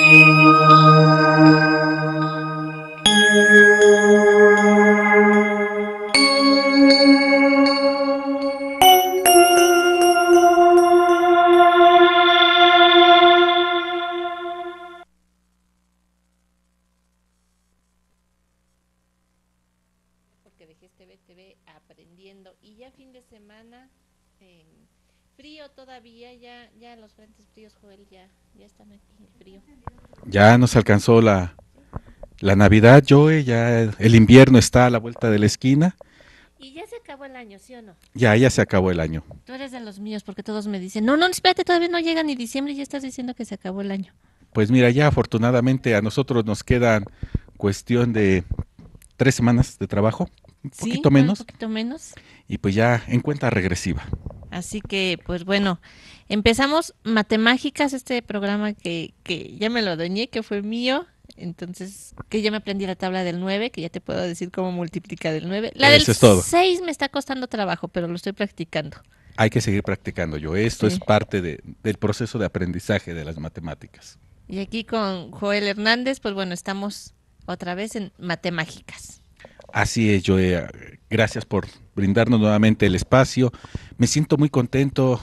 Thank you. ya, nos alcanzó la, Navidad, Joe, ya el invierno está a la vuelta de la esquina. Y ya se acabó el año, ¿sí o no? Ya, ya se acabó el año. Tú eres de los míos porque todos me dicen, no, no, espérate, todavía no llega ni diciembre y ya estás diciendo que se acabó el año. Pues mira, ya afortunadamente a nosotros nos quedan cuestión de tres semanas de trabajo, poquito menos. Un poquito menos. Y pues ya en cuenta regresiva. Así que, pues bueno, empezamos Matemágicas, este programa que, que ya me lo doñé, que fue mío. Entonces, que ya me aprendí la tabla del 9, que ya te puedo decir cómo multiplica del 9. La 6 me está costando trabajo, pero lo estoy practicando. Hay que seguir practicando yo. Esto es parte del proceso de aprendizaje de las matemáticas. Y aquí con Joel Hernández, pues bueno, estamos otra vez en Matemágicas. Así es, Joe. Gracias por brindarnos nuevamente el espacio. Me siento muy contento.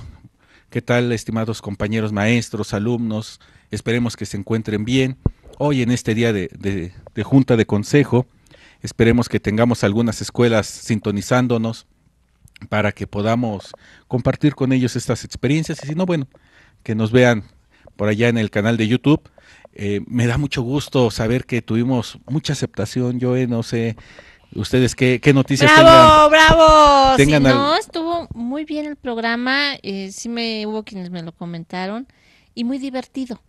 ¿Qué tal, estimados compañeros maestros, alumnos? Esperemos que se encuentren bien. Hoy en este día de, Junta de Consejo, esperemos que tengamos algunas escuelas sintonizándonos para que podamos compartir con ellos estas experiencias. Y si no, bueno, que nos vean por allá en el canal de YouTube. Eh, me da mucho gusto saber que tuvimos mucha aceptación, Joe, no sé ustedes qué, qué noticias tengan. ¡Bravo, estuvo muy bien el programa, eh, sí me hubo quienes me lo comentaron y muy divertido.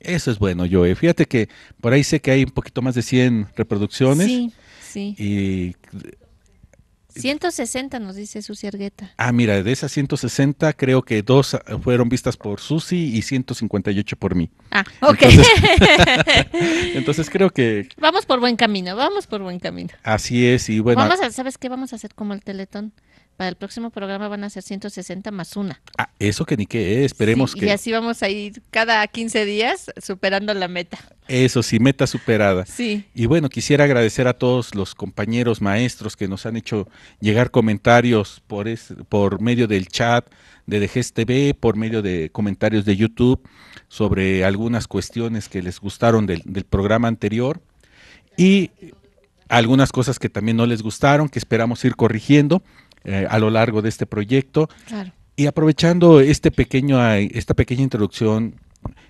Eso es bueno, Joey. Fíjate que por ahí sé que hay un poquito más de 100 reproducciones. Sí, sí. Y 160 nos dice Susi Argueta. Ah, mira, de esas 160 creo que dos fueron vistas por Susi y 158 por mí. Ah, ok. Entonces, creo que... Vamos por buen camino, vamos por buen camino. Así es, y bueno... Vamos a, ¿Sabes qué? Vamos a hacer como el teletón. Para el próximo programa van a ser 160 más una. Ah, eso que ni qué, eh, esperemos que. Y así vamos a ir cada 15 días superando la meta. Eso sí, meta superada. Sí. Y bueno, quisiera agradecer a todos los compañeros maestros que nos han hecho llegar comentarios por, por medio del chat de DGS TV, por medio de comentarios de YouTube sobre algunas cuestiones que les gustaron del, del programa anterior. Y algunas cosas que también no les gustaron, que esperamos ir corrigiendo. Eh, a lo largo de este proyecto. Y aprovechando este pequeño, esta pequeña introducción,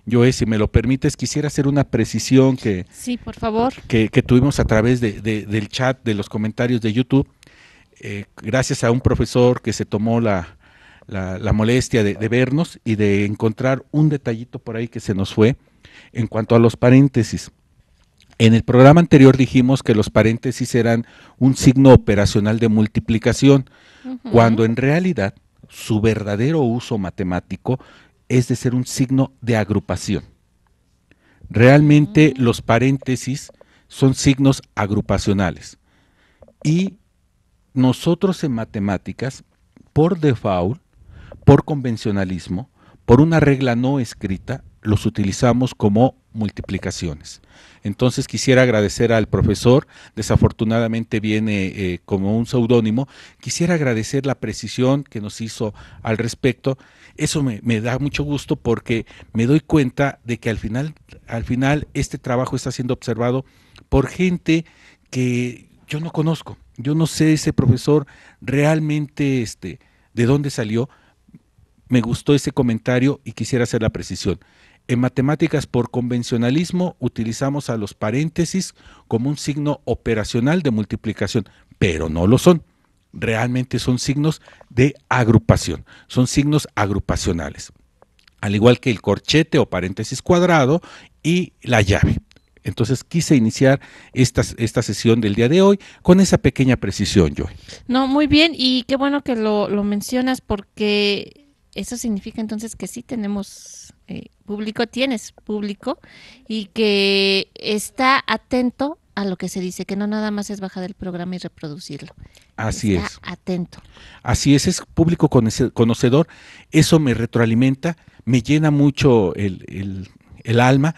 yo si me lo permites, quisiera hacer una precisión que, sí, por favor. que, tuvimos a través de, del chat, de los comentarios de YouTube, eh, gracias a un profesor que se tomó la, la, molestia de, vernos y de encontrar un detallito por ahí que se nos fue en cuanto a los paréntesis. En el programa anterior dijimos que los paréntesis eran un signo operacional de multiplicación, cuando en realidad su verdadero uso matemático es de ser un signo de agrupación. Realmente ah. los paréntesis son signos agrupacionales. Y nosotros en matemáticas, por default, por convencionalismo, por una regla no escrita, los utilizamos como multiplicaciones. Entonces quisiera agradecer al profesor, desafortunadamente viene eh, como un seudónimo, quisiera agradecer la precisión que nos hizo al respecto. Eso me, da mucho gusto porque me doy cuenta de que al final, al final este trabajo está siendo observado por gente que yo no conozco. Yo no sé ese profesor realmente este, de dónde salió. Me gustó ese comentario y quisiera hacer la precisión. En matemáticas por convencionalismo utilizamos a los paréntesis como un signo operacional de multiplicación, pero no lo son. Realmente son signos de agrupación, son signos agrupacionales, al igual que el corchete o paréntesis cuadrado y la llave. Entonces quise iniciar esta, esta, sesión del día de hoy con esa pequeña precisión, Joy. No, muy bien, y qué bueno que lo, lo mencionas porque eso significa entonces que sí tenemos eh, público, tienes público, y que está atento a lo que se dice, que no nada más es bajar el programa y reproducirlo. Así está es. Atento. Así es, es público conocedor, eso me retroalimenta, me llena mucho el, alma.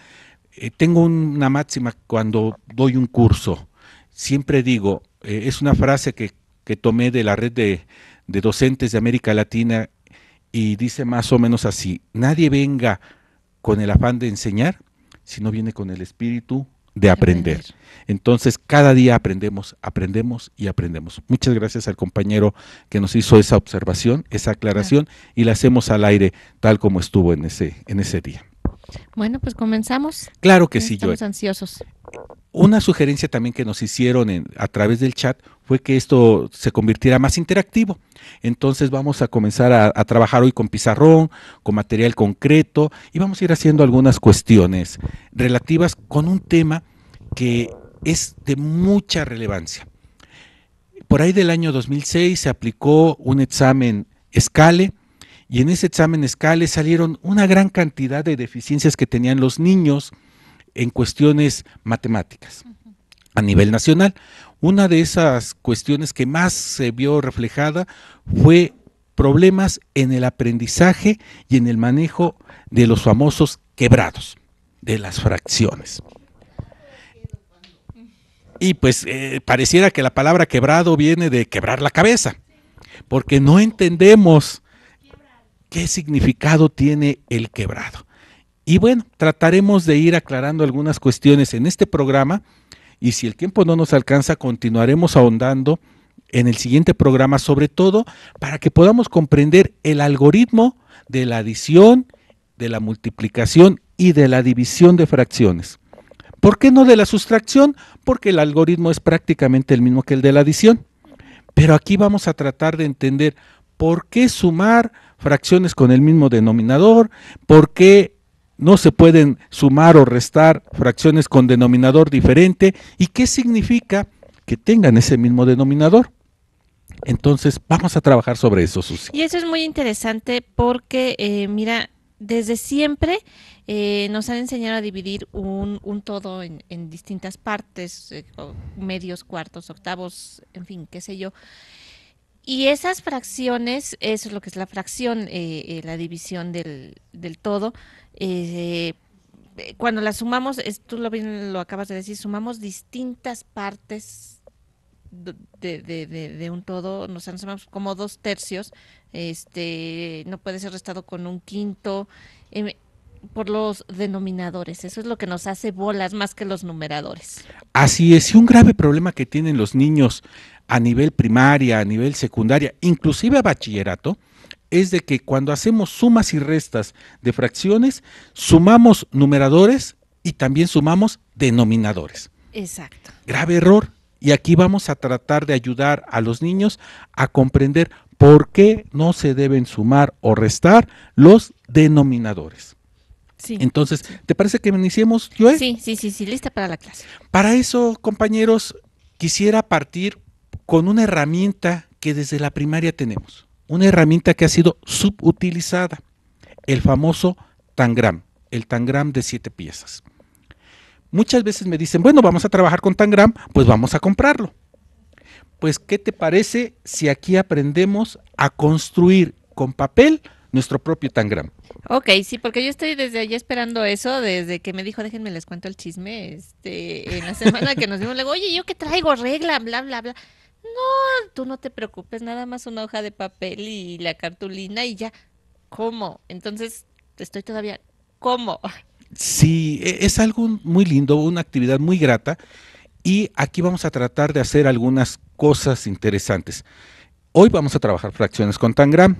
Eh, tengo una máxima cuando doy un curso, siempre digo, eh, es una frase que, tomé de la red de docentes de América Latina y dice más o menos así, nadie venga con el afán de enseñar, sino viene con el espíritu de aprender. Entonces, cada día aprendemos, aprendemos y aprendemos. Muchas gracias al compañero que nos hizo esa observación, esa aclaración, y la hacemos al aire tal como estuvo en ese, en ese día. Bueno, pues comenzamos. Claro que sí, Estamos ansiosos. Una sugerencia también que nos hicieron a través del chat fue que esto se convirtiera más interactivo. Entonces vamos a comenzar a, a trabajar hoy con pizarrón, con material concreto y vamos a ir haciendo algunas cuestiones relativas con un tema que es de mucha relevancia. Por ahí del año 2006 se aplicó un examen SCALE, y en ese examen escale salieron una gran cantidad de deficiencias que tenían los niños en cuestiones matemáticas a nivel nacional. Una de esas cuestiones que más se vio reflejada fue problemas en el aprendizaje y en el manejo de los famosos quebrados, de las fracciones. Y pues eh, pareciera que la palabra quebrado viene de quebrar la cabeza, porque no entendemos qué significado tiene el quebrado. Y bueno, trataremos de ir aclarando algunas cuestiones en este programa y si el tiempo no nos alcanza, continuaremos ahondando en el siguiente programa, sobre todo para que podamos comprender el algoritmo de la adición, de la multiplicación y de la división de fracciones. ¿Por qué no de la sustracción? Porque el algoritmo es prácticamente el mismo que el de la adición. Pero aquí vamos a tratar de entender por qué sumar, fracciones con el mismo denominador, por qué no se pueden sumar o restar fracciones con denominador diferente y qué significa que tengan ese mismo denominador. Entonces, vamos a trabajar sobre eso, Susi. Y eso es muy interesante porque, eh, mira, desde siempre eh, nos han enseñado a dividir un, todo en, distintas partes, eh, medios, cuartos, octavos, en fin, qué sé yo. Y esas fracciones, eso es lo que es la fracción, eh, eh, la división del, del todo, eh, cuando la sumamos, tú lo, bien, lo acabas de decir, sumamos distintas partes de, de, un todo, nos han sumamos como dos tercios, este, no puede ser restado con un quinto, em, por los denominadores, eso es lo que nos hace bolas más que los numeradores. Así es, y un grave problema que tienen los niños a nivel primaria, a nivel secundaria, inclusive a bachillerato, es de que cuando hacemos sumas y restas de fracciones, sumamos numeradores y también sumamos denominadores. Exacto. Grave error. Y aquí vamos a tratar de ayudar a los niños a comprender por qué no se deben sumar o restar los denominadores. Sí. Entonces, ¿te parece que iniciemos, Joel? Sí, sí, sí, sí, lista para la clase. Para eso, compañeros, quisiera partir con una herramienta que desde la primaria tenemos, una herramienta que ha sido subutilizada, el famoso tangram, el tangram de siete piezas. Muchas veces me dicen, bueno, vamos a trabajar con tangram, pues vamos a comprarlo. Pues, ¿qué te parece si aquí aprendemos a construir con papel nuestro propio tangram? Ok, sí, porque yo estoy desde allá esperando eso, desde que me dijo, déjenme les cuento el chisme, este, en la semana que nos vimos, le digo, oye, ¿yo qué traigo? Regla, bla, bla, bla. No, tú no te preocupes, nada más una hoja de papel y la cartulina y ya. ¿Cómo? Entonces, estoy todavía, ¿cómo? Sí, e, es algo muy lindo, una actividad muy grata y aquí vamos a tratar de hacer algunas cosas interesantes. Hoy vamos a trabajar fracciones con Tangram.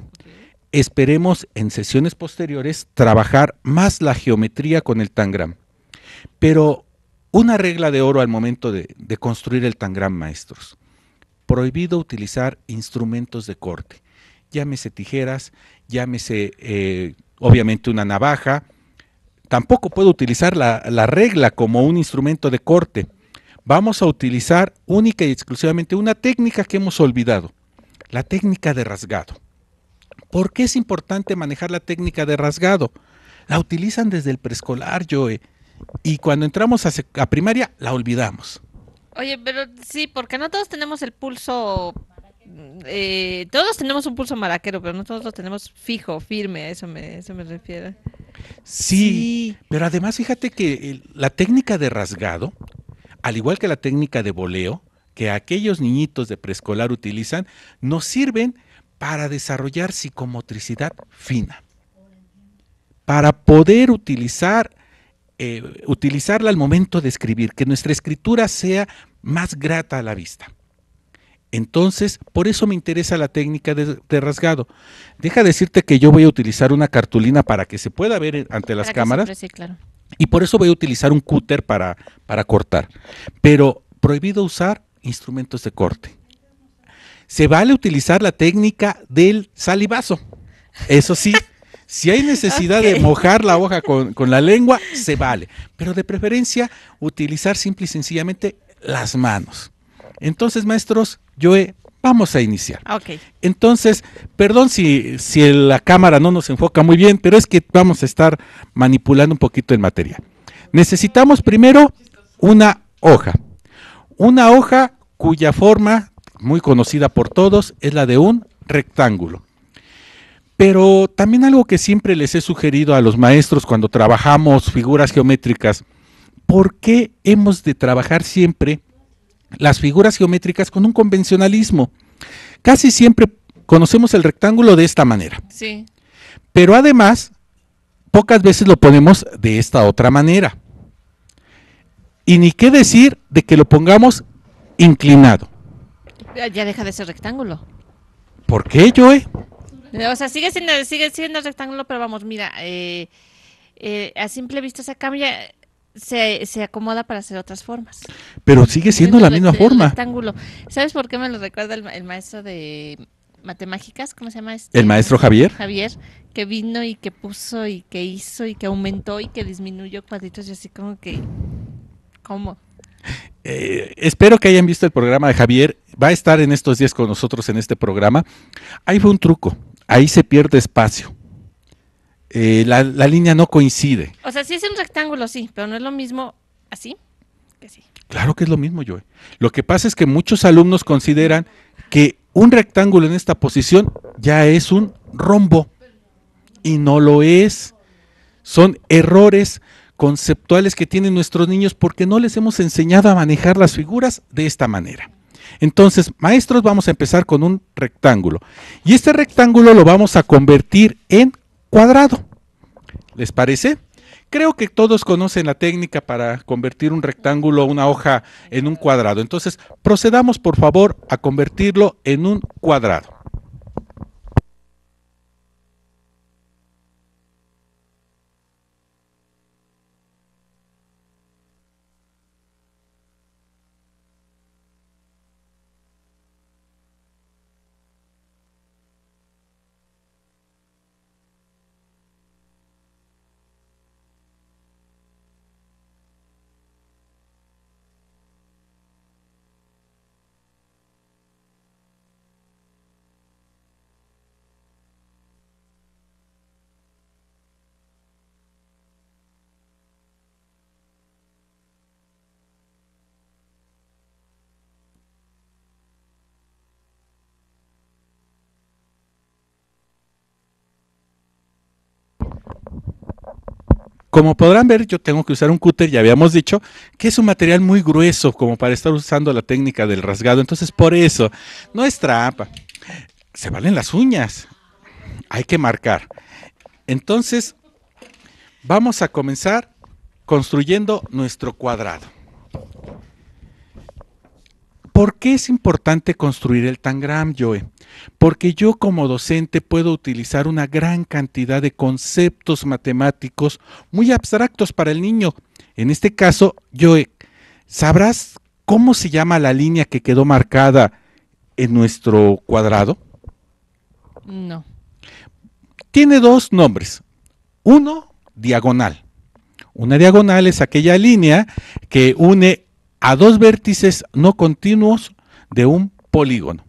Esperemos en sesiones posteriores trabajar más la geometría con el Tangram. Pero una regla de oro al momento de, de construir el Tangram, maestros prohibido utilizar instrumentos de corte, llámese tijeras, llámese eh, obviamente una navaja, tampoco puedo utilizar la, regla como un instrumento de corte. Vamos a utilizar única y exclusivamente una técnica que hemos olvidado, la técnica de rasgado. ¿Por qué es importante manejar la técnica de rasgado? La utilizan desde el preescolar, Joe, y cuando entramos a, a primaria la olvidamos. Oye, pero sí, porque no todos tenemos el pulso. Eh, todos tenemos un pulso maraquero, pero no todos lo tenemos fijo, firme, a eso me, eso me refiero. Sí, sí, pero además fíjate que la técnica de rasgado, al igual que la técnica de voleo, que aquellos niñitos de preescolar utilizan, nos sirven para desarrollar psicomotricidad fina, para poder utilizar eh, utilizarla al momento de escribir, que nuestra escritura sea más grata a la vista. Entonces, por eso me interesa la técnica de, rasgado. Deja decirte que yo voy a utilizar una cartulina para que se pueda ver ante las cámaras. sí, claro. Y por eso voy a utilizar un cúter para, para cortar. Pero prohibido usar instrumentos de corte. Se vale utilizar la técnica del salivazo. Eso sí, si hay necesidad de mojar la hoja con, la lengua, se vale. Pero de preferencia, utilizar simple y sencillamente las manos. Entonces, maestros, yo Vamos a iniciar. Entonces, perdón si, si la cámara no nos enfoca muy bien, pero es que vamos a estar manipulando un poquito el material. Necesitamos primero una hoja. Una hoja cuya forma, muy conocida por todos, es la de un rectángulo. Pero también algo que siempre les he sugerido a los maestros cuando trabajamos figuras geométricas, ¿por qué hemos de trabajar siempre las figuras geométricas con un convencionalismo? Casi siempre conocemos el rectángulo de esta manera. Sí. Pero además, pocas veces lo ponemos de esta otra manera. Y ni qué decir de que lo pongamos inclinado. Ya deja de ser rectángulo. ¿Por qué, Joe? O sea, sigue siendo, sigue siendo rectángulo, pero vamos, mira, eh, eh, a simple vista se cambia, se, acomoda para hacer otras formas. Pero sigue siendo la misma forma. Rectángulo. ¿Sabes por qué me lo recuerda el, maestro de matemáticas, ¿cómo se llama este? El maestro Javier. Javier, que vino y que puso y que hizo y que aumentó y que disminuyó cuadritos y así como que... ¿Cómo? Eh, espero que hayan visto el programa de Javier. Va a estar en estos días con nosotros en este programa. Ahí fue un truco ahí se pierde espacio. Eh, la, línea no coincide. O sea, si es un rectángulo, sí, pero no es lo mismo así que sí. Claro que es lo mismo, Joe. Lo que pasa es que muchos alumnos consideran que un rectángulo en esta posición ya es un rombo y no lo es. Son errores conceptuales que tienen nuestros niños porque no les hemos enseñado a manejar las figuras de esta manera. Entonces, maestros, vamos a empezar con un rectángulo. Y este rectángulo lo vamos a convertir en cuadrado. ¿Les parece? Creo que todos conocen la técnica para convertir un rectángulo, una hoja, en un cuadrado. Entonces, procedamos por favor a convertirlo en un cuadrado. Como podrán ver, yo tengo que usar un cúter, ya habíamos dicho, que es un material muy grueso como para estar usando la técnica del rasgado. Entonces, por eso, no es trampa. Se valen las uñas. Hay que marcar. Entonces, vamos a comenzar construyendo nuestro cuadrado. ¿Por qué es importante construir el Tangram, Joe? Porque yo como docente puedo utilizar una gran cantidad de conceptos matemáticos muy abstractos para el niño. En este caso, Joe, ¿sabrás cómo se llama la línea que quedó marcada en nuestro cuadrado? No. Tiene dos nombres. Uno, diagonal. Una diagonal es aquella línea que une a dos vértices no continuos de un polígono.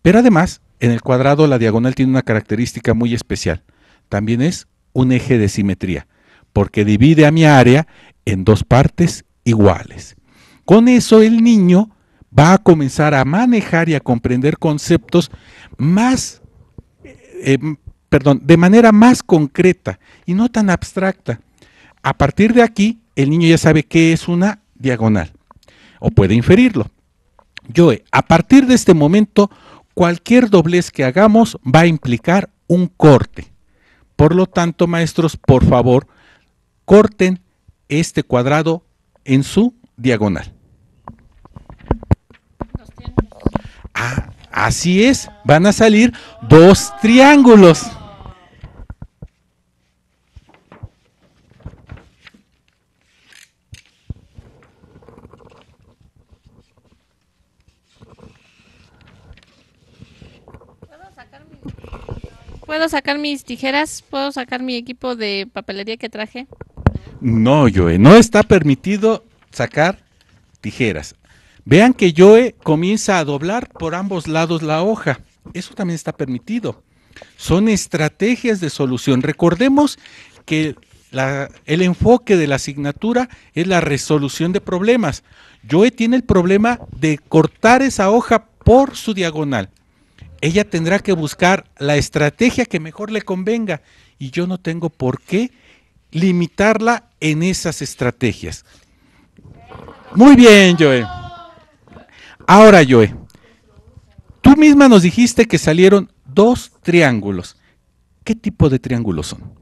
Pero además, en el cuadrado la diagonal tiene una característica muy especial. También es un eje de simetría, porque divide a mi área en dos partes iguales. Con eso el niño va a comenzar a manejar y a comprender conceptos más, eh, eh, perdón, de manera más concreta y no tan abstracta. A partir de aquí, el niño ya sabe qué es una diagonal, o puede inferirlo. Joe, a partir de este momento, cualquier doblez que hagamos va a implicar un corte. Por lo tanto, maestros, por favor, corten este cuadrado en su diagonal. Ah, así es, van a salir dos triángulos. ¿Puedo sacar mis tijeras? ¿Puedo sacar mi equipo de papelería que traje? No, Joe, no está permitido sacar tijeras. Vean que Joe comienza a doblar por ambos lados la hoja. Eso también está permitido. Son estrategias de solución. Recordemos que el enfoque de la asignatura es la resolución de problemas. Joe tiene el problema de cortar esa hoja por su diagonal ella tendrá que buscar la estrategia que mejor le convenga y yo no tengo por qué limitarla en esas estrategias. Muy bien, Joe. Ahora, Joe, tú misma nos dijiste que salieron dos triángulos. ¿Qué tipo de triángulos son?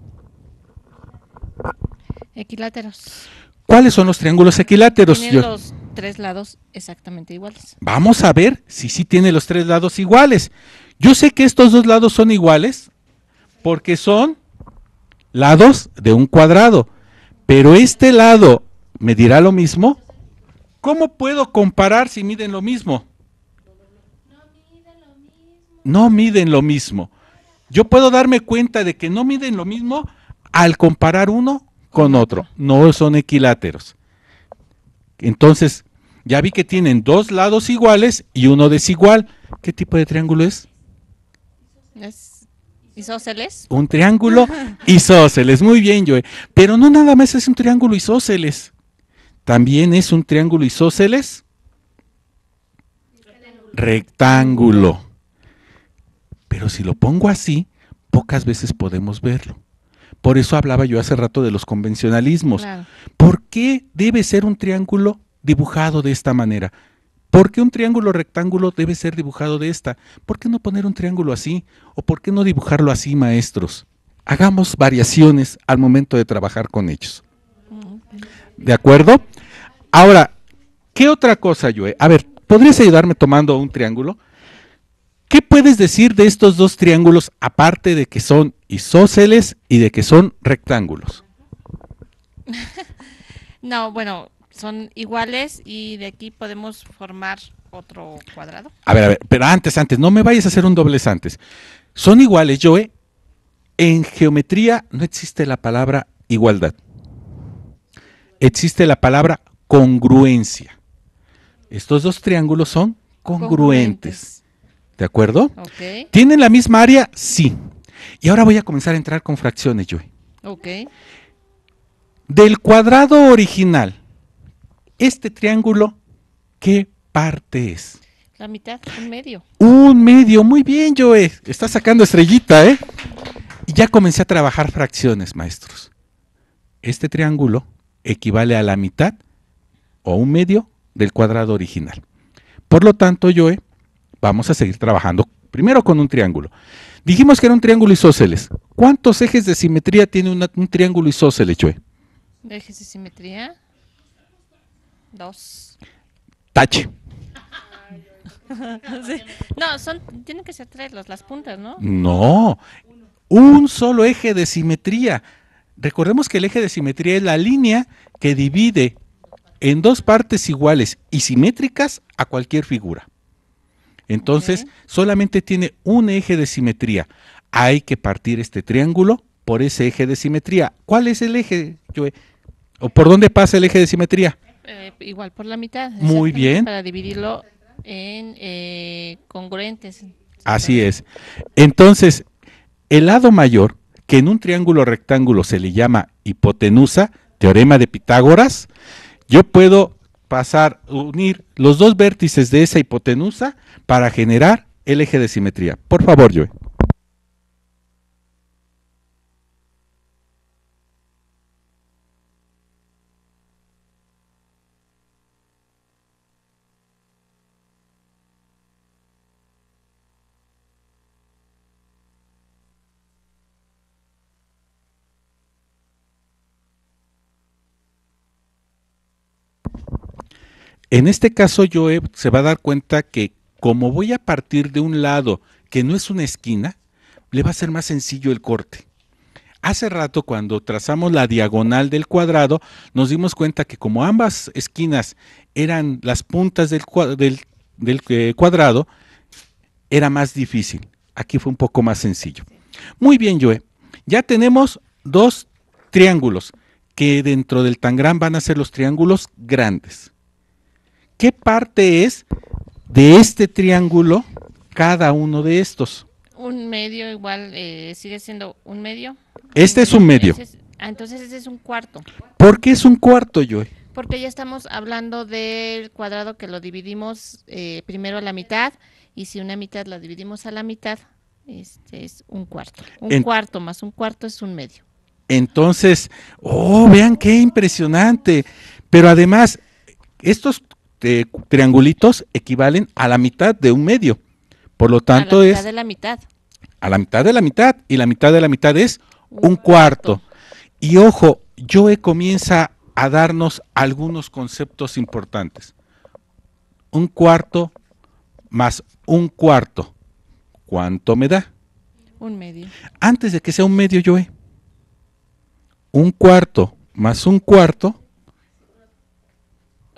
Equiláteros. ¿Cuáles son los triángulos equiláteros? Joe? tres lados exactamente iguales. Vamos a ver si sí tiene los tres lados iguales. Yo sé que estos dos lados son iguales porque son lados de un cuadrado, pero este lado me dirá lo mismo. ¿Cómo puedo comparar si miden lo mismo? No miden lo mismo. Yo puedo darme cuenta de que no miden lo mismo al comparar uno con otro. No son equiláteros. Entonces, ya vi que tienen dos lados iguales y uno desigual. ¿Qué tipo de triángulo es? Es isósceles. Un triángulo isósceles. Muy bien, Joe. Pero no nada más es un triángulo isósceles. También es un triángulo isósceles rectángulo. Pero si lo pongo así, pocas veces podemos verlo. Por eso hablaba yo hace rato de los convencionalismos. ¿Por qué debe ser un triángulo dibujado de esta manera? ¿Por qué un triángulo rectángulo debe ser dibujado de esta? ¿Por qué no poner un triángulo así? ¿O por qué no dibujarlo así, maestros? Hagamos variaciones al momento de trabajar con ellos. ¿De acuerdo? Ahora, ¿qué otra cosa, Joe? A ver, ¿podrías ayudarme tomando un triángulo? ¿Qué puedes decir de estos dos triángulos aparte de que son isósceles y de que son rectángulos? No, bueno, son iguales y de aquí podemos formar otro cuadrado. A ver, a ver, pero antes, antes, no me vayas a hacer un doblez antes. Son iguales, Joe. En geometría no existe la palabra igualdad. Existe la palabra congruencia. Estos dos triángulos son congruentes. ¿De acuerdo? Okay. ¿Tienen la misma área? Sí. Y ahora voy a comenzar a entrar con fracciones, Joey. Ok. Del cuadrado original este triángulo, ¿qué parte es? La mitad, un medio. Un medio, muy bien, Joe. Está sacando estrellita, ¿eh? Y ya comencé a trabajar fracciones, maestros. Este triángulo equivale a la mitad o un medio del cuadrado original. Por lo tanto, Joe, vamos a seguir trabajando primero con un triángulo. Dijimos que era un triángulo isósceles. ¿Cuántos ejes de simetría tiene un triángulo isósceles, Joe? ¿De ejes de simetría? Dos. Tache. No, son, tienen que ser tres las puntas, ¿no? No, un solo eje de simetría. Recordemos que el eje de simetría es la línea que divide en dos partes iguales y simétricas a cualquier figura. Entonces, solamente tiene un eje de simetría. Hay que partir este triángulo por ese eje de simetría. ¿Cuál es el eje, ¿O por dónde pasa el eje de simetría? Eh, igual por la mitad. Muy bien. Para dividirlo en eh, congruentes. Así es. Entonces, el lado mayor, que en un triángulo rectángulo se le llama hipotenusa, teorema de Pitágoras, yo puedo pasar, unir los dos vértices de esa hipotenusa para generar el eje de simetría. Por favor, Joe. En este caso, Joe se va a dar cuenta que como voy a partir de un lado que no es una esquina, le va a ser más sencillo el corte. Hace rato cuando trazamos la diagonal del cuadrado, nos dimos cuenta que como ambas esquinas eran las puntas del, eh, cuadrado, era más difícil. Aquí fue un poco más sencillo. Muy bien, Joe. Ya tenemos dos triángulos que dentro del tangram van a ser los triángulos grandes qué parte es de este triángulo cada uno de estos. Un medio igual eh, sigue siendo un medio. Este es un medio. Ah, entonces este es un cuarto. ¿Por qué es un cuarto, Joy? Porque ya estamos hablando del cuadrado que lo dividimos eh, primero a la mitad y si una mitad la dividimos a la mitad, este es un cuarto. Un cuarto más un cuarto es un medio. Entonces, oh, vean qué impresionante. Pero además, estos este, triangulitos equivalen a la mitad de un medio. Por lo tanto a la mitad de la mitad. A la mitad de la mitad. Y la mitad de la mitad es un, cuarto. Y ojo, Joe comienza a darnos algunos conceptos importantes. Un cuarto más un cuarto. ¿Cuánto me da? Un medio. Antes de que sea un medio, Joe. Un cuarto más un cuarto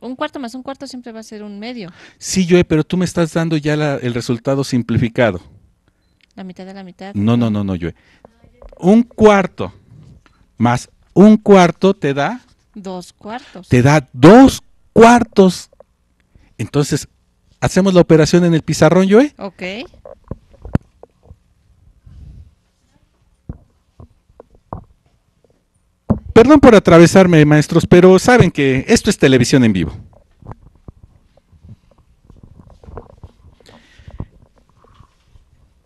un cuarto más un cuarto siempre va a ser un medio. Sí, Joe, pero tú me estás dando ya el resultado simplificado. La mitad de la mitad. No, no, no, no, Joe. Un cuarto más un cuarto te da... Dos cuartos. Te da dos cuartos. Entonces, hacemos la operación en el pizarrón, Joe. Ok. Perdón por atravesarme, maestros, pero saben que esto es televisión en vivo.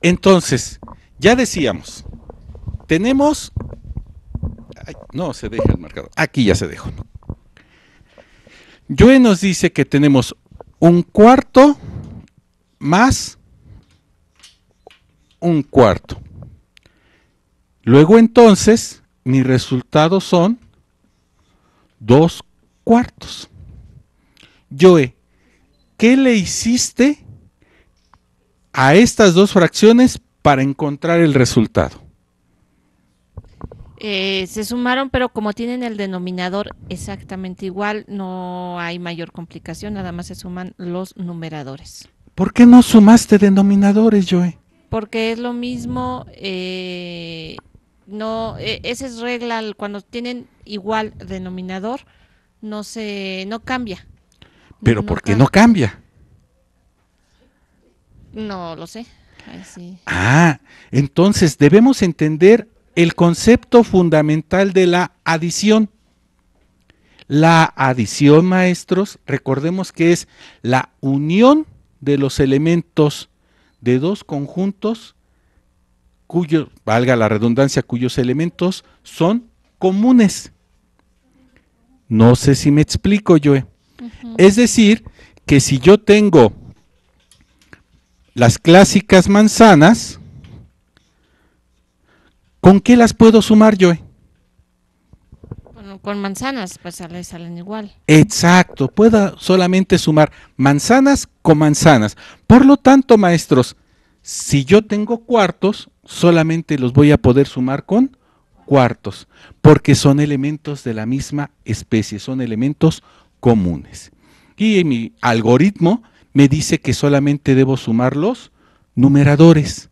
Entonces, ya decíamos, tenemos... no, se deja el marcador. Aquí ya se dejó. Joe nos dice que tenemos un cuarto más un cuarto. Luego entonces mi resultado son dos cuartos. Joe, ¿qué le hiciste a estas dos fracciones para encontrar el resultado? Eh, se sumaron, pero como tienen el denominador exactamente igual, no hay mayor complicación, nada más se suman los numeradores. ¿Por qué no sumaste denominadores, Joe? Porque es lo mismo eh, no, e, esa es regla, cuando tienen igual denominador, no se, no cambia. Pero ¿por qué no cambia? No lo sé. Ah, entonces debemos entender el concepto fundamental de la adición. La adición, maestros, recordemos que es la unión de los elementos de dos conjuntos cuyo, valga la redundancia, cuyos elementos son comunes. No sé si me explico, Joe. Es decir, que si yo tengo las clásicas manzanas, ¿con qué las puedo sumar, Joe? con manzanas, pues salen igual. Exacto, puedo solamente sumar manzanas con manzanas. Por lo tanto, maestros, si yo tengo cuartos, solamente los voy a poder sumar con cuartos, porque son elementos de la misma especie, son elementos comunes. Y mi algoritmo me dice que solamente debo sumar los numeradores.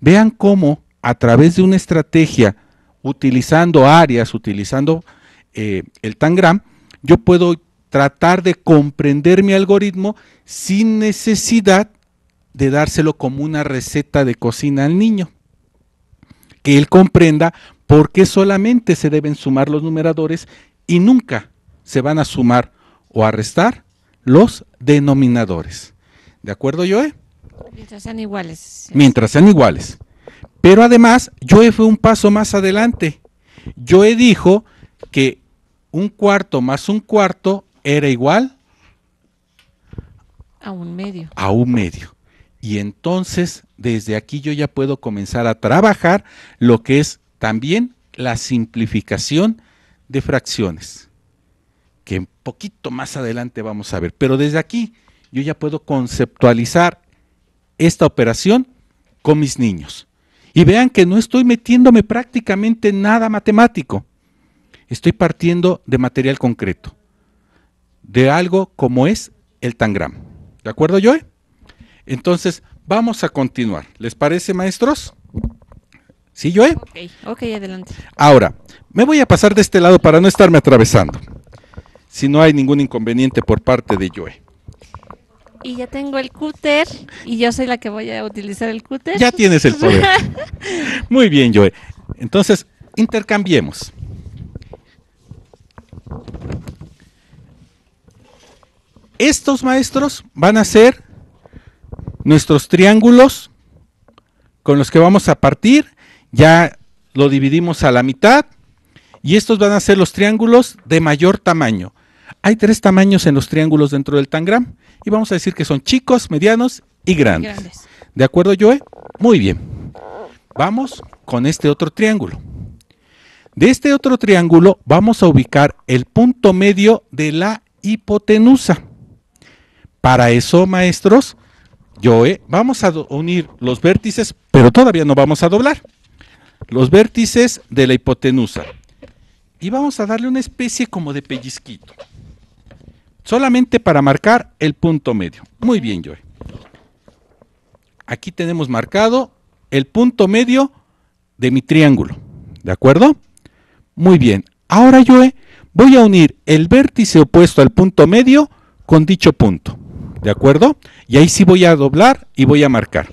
Vean cómo a través de una estrategia, utilizando áreas, utilizando eh, el tangram, yo puedo tratar de comprender mi algoritmo sin necesidad de dárselo como una receta de cocina al niño él comprenda por qué solamente se deben sumar los numeradores y nunca se van a sumar o a restar los denominadores. ¿De acuerdo, Joe? Mientras sean iguales. Mientras sean iguales. Pero además, Joe fue un paso más adelante. Joe dijo que un cuarto más un cuarto era igual a un medio. A un medio. Y entonces, desde aquí yo ya puedo comenzar a trabajar lo que es también la simplificación de fracciones, que un poquito más adelante vamos a ver. Pero desde aquí yo ya puedo conceptualizar esta operación con mis niños. Y vean que no estoy metiéndome prácticamente nada matemático. Estoy partiendo de material concreto, de algo como es el tangram. ¿De acuerdo, Joe? Entonces, vamos a continuar. ¿Les parece, maestros? ¿Sí, Joe? Ok, adelante. Ahora, me voy a pasar de este lado para no estarme atravesando, si no hay ningún inconveniente por parte de Joe. Y ya tengo el cúter, y yo soy la que voy a utilizar el cúter. Ya tienes el poder. Muy bien, Joe. Entonces, intercambiemos. Estos maestros van a ser nuestros triángulos con los que vamos a partir. Ya lo dividimos a la mitad y estos van a ser los triángulos de mayor tamaño. Hay tres tamaños en los triángulos dentro del tangram y vamos a decir que son chicos, medianos y grandes. ¿De acuerdo, Joe? Muy bien. Vamos con este otro triángulo. De este otro triángulo vamos a ubicar el punto medio de la hipotenusa. Para eso, maestros, Joe, eh, vamos a unir los vértices, pero todavía no vamos a doblar, los vértices de la hipotenusa. Y vamos a darle una especie como de pellizquito, solamente para marcar el punto medio. Muy bien, Joe. Aquí tenemos marcado el punto medio de mi triángulo, ¿de acuerdo? Muy bien, ahora Joe, voy a unir el vértice opuesto al punto medio con dicho punto. ¿De acuerdo? Y ahí sí voy a doblar y voy a marcar.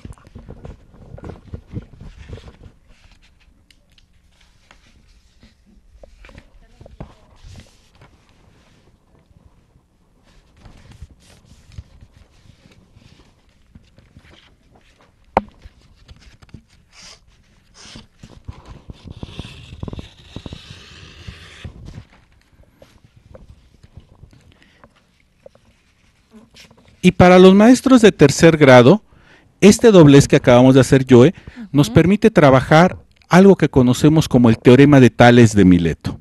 Y para los maestros de tercer grado, este doblez que acabamos de hacer, Joe, nos permite trabajar algo que conocemos como el teorema de Tales de Mileto,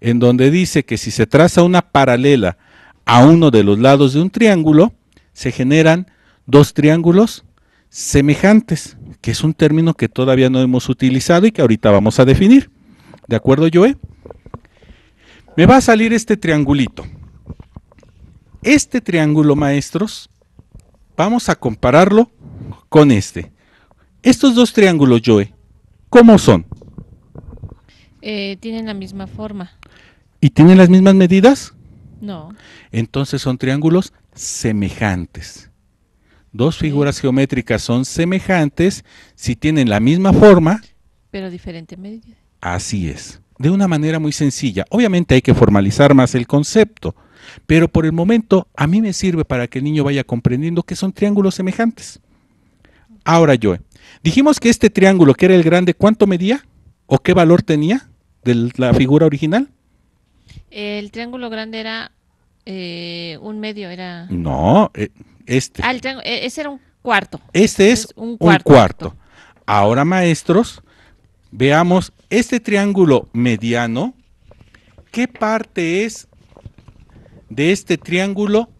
en donde dice que si se traza una paralela a uno de los lados de un triángulo, se generan dos triángulos semejantes, que es un término que todavía no hemos utilizado y que ahorita vamos a definir. ¿De acuerdo, Joe? Me va a salir este triangulito este triángulo, maestros, vamos a compararlo con este. Estos dos triángulos, Joe, ¿cómo son? Eh, tienen la misma forma. ¿Y tienen las mismas medidas? No. Entonces son triángulos semejantes. Dos figuras geométricas son semejantes si tienen la misma forma. Pero diferente medida. Así es. De una manera muy sencilla. Obviamente hay que formalizar más el concepto. Pero por el momento a mí me sirve para que el niño vaya comprendiendo que son triángulos semejantes. Ahora yo, dijimos que este triángulo que era el grande, ¿cuánto medía? ¿O qué valor tenía de la figura original? El triángulo grande era eh, un medio, era... No, eh, este... Ah, el e, ese era un cuarto. Este es, un cuarto. Ahora, maestros, veamos este triángulo mediano, ¿qué parte es de este triángulo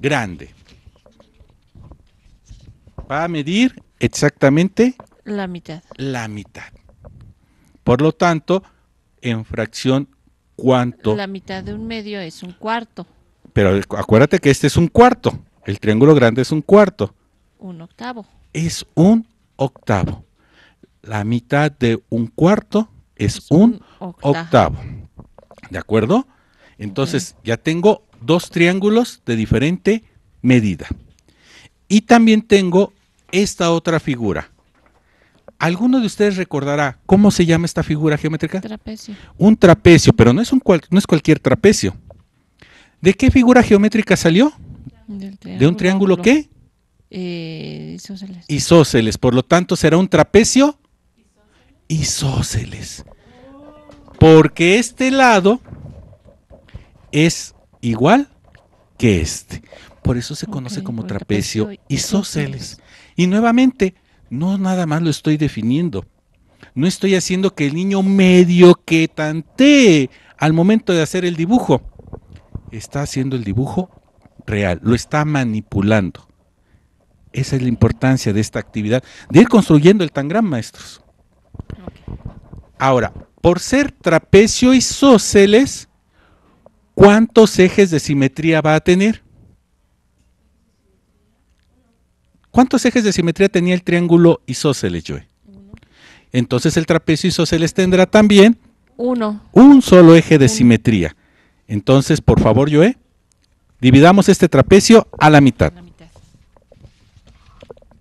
grande. Va a medir exactamente la mitad. La mitad. Por lo tanto, en fracción, ¿cuánto? La mitad de un medio es un cuarto. Pero acuérdate que este es un cuarto. El triángulo grande es un cuarto. Un octavo. Es un octavo. La mitad de un cuarto es, un, octavo. ¿De acuerdo? Entonces, ya tengo dos triángulos de diferente medida. Y también tengo esta otra figura. ¿Alguno de ustedes recordará cómo se llama esta figura geométrica? Trapecio. Un trapecio, pero no es, un no es cualquier trapecio. ¿De qué figura geométrica salió? ¿De un triángulo qué? Eh, isósceles. por lo tanto será un trapecio isósceles. Porque este lado es igual que este. Por eso se conoce como trapecio, y isósceles. Y nuevamente, no nada más lo estoy definiendo. No estoy haciendo que el niño medio que tantee al momento de hacer el dibujo. Está haciendo el dibujo real, lo está manipulando. Esa es la importancia de esta actividad, de ir construyendo el tangram, maestros. Ahora, por ser trapecio isósceles, ¿Cuántos ejes de simetría va a tener? ¿Cuántos ejes de simetría tenía el triángulo isósceles, Joe? Entonces el trapecio isósceles tendrá también uno. Un solo eje de simetría. Entonces, por favor, Joe, dividamos este trapecio a La mitad.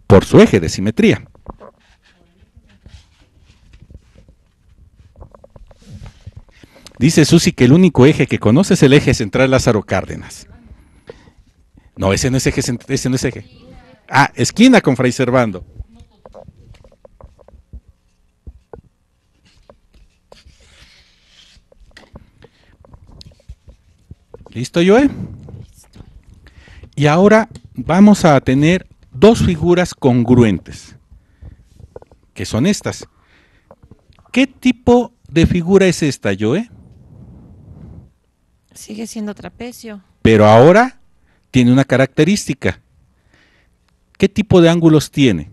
Por su eje de simetría. Dice Susi que el único eje que conoce es el eje central Lázaro Cárdenas. No, ese no es eje, ese no es eje. Ah, esquina con Fray Servando. ¿Listo, Joe? Y ahora vamos a tener dos figuras congruentes, que son estas. ¿Qué tipo de figura es esta, Joe? Sigue siendo trapecio. Pero ahora tiene una característica. ¿Qué tipo de ángulos tiene?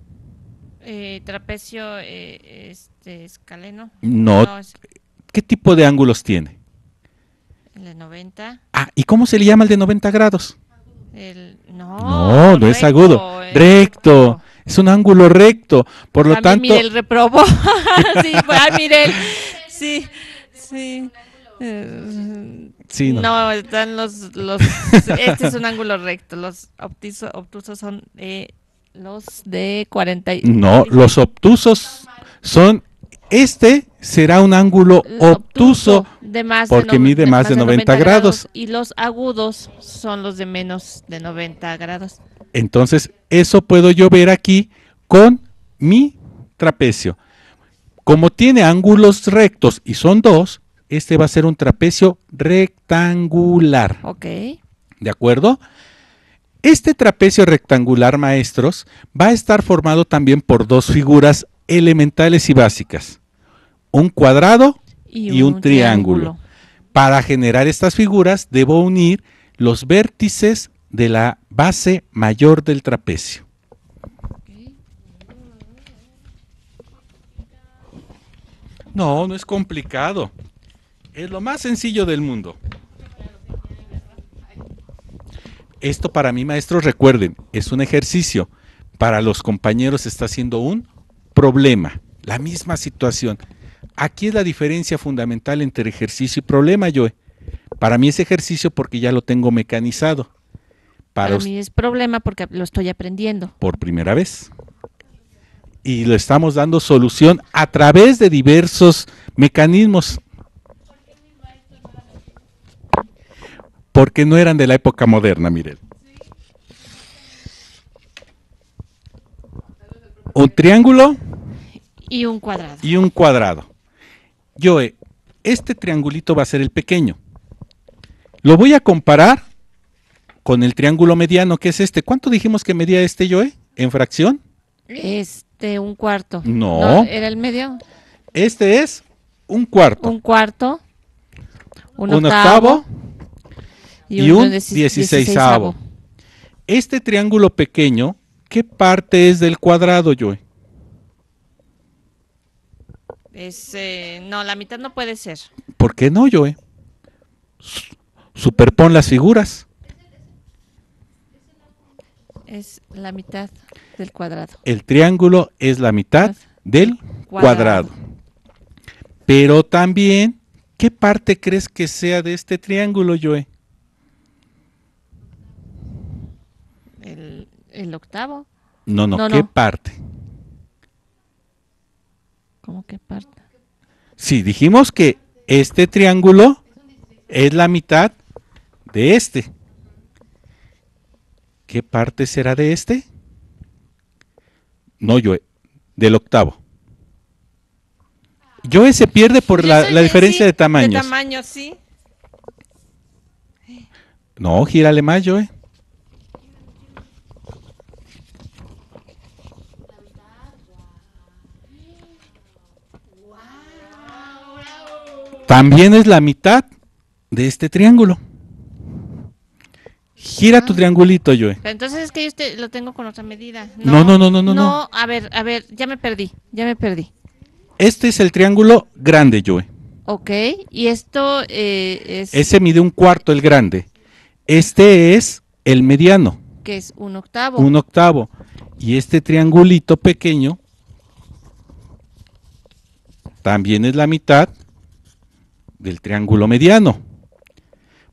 Eh, trapecio eh, este, escaleno. No. ¿Qué tipo de ángulos tiene? El de 90. Ah, ¿y cómo se le llama el de 90 grados? no, no, no es agudo. recto. Es un ángulo recto. Por lo tanto. reprobó. Ah, sí, sí. sí no. están los, este es un ángulo recto, los obtusos, son eh, los de 40. Y... No, los obtusos son este será un ángulo obtuso, porque mide más de 90, grados. grados. Y los agudos son los de menos de 90 grados. Entonces, eso puedo yo ver aquí con mi trapecio. Como tiene ángulos rectos y son dos, este va a ser un trapecio rectangular. Ok. ¿De acuerdo? Este trapecio rectangular, maestros, va a estar formado también por dos figuras elementales y básicas. Un cuadrado y, un, triángulo. triángulo. Para generar estas figuras debo unir los vértices de la base mayor del trapecio. No, no es complicado. Es lo más sencillo del mundo. Esto para mí, maestros, recuerden, es un ejercicio. Para los compañeros está siendo un problema, la misma situación. Aquí es la diferencia fundamental entre ejercicio y problema, Yo, Para mí es ejercicio porque ya lo tengo mecanizado. Para, para mí es problema porque lo estoy aprendiendo. Por primera vez. Y lo estamos dando solución a través de diversos mecanismos. porque no eran de la época moderna, Mirel. Un triángulo. Y un cuadrado. Y un cuadrado. Joe, este triangulito va a ser el pequeño. Lo voy a comparar con el triángulo mediano, que es este. ¿Cuánto dijimos que medía este, Joe? ¿En fracción? Este, un cuarto. No. era el medio. Este es un cuarto. Un cuarto. Un, un octavo y, un dieciséisavo. Este triángulo pequeño, ¿qué parte es del cuadrado, joe? Eh, no, la mitad no puede ser. ¿Por qué no, Joe? Superpon las figuras. Es la mitad del cuadrado. El triángulo es la mitad del cuadrado. cuadrado. Pero también, ¿qué parte crees que sea de este triángulo, Joe? el, octavo. No, no, ¿qué parte? ¿Cómo qué parte? Sí, dijimos que este triángulo es la mitad de este. ¿Qué parte será de este? No, yo, del octavo. yo eh, se pierde por la, diferencia de tamaño De tamaño, sí. No, gírale más, Joe. También es la mitad de este triángulo. Gira tu ah. triangulito, Joe. Entonces es que yo este lo tengo con otra medida. No, no, no, no, no, no. a ver, a ver, ya me perdí, ya me perdí. Este es el triángulo grande, Joe. Ok, y esto eh, es... Ese mide un cuarto, el grande. Este es el mediano. Que es un octavo. Un octavo. Y este triangulito pequeño también es la mitad del triángulo mediano.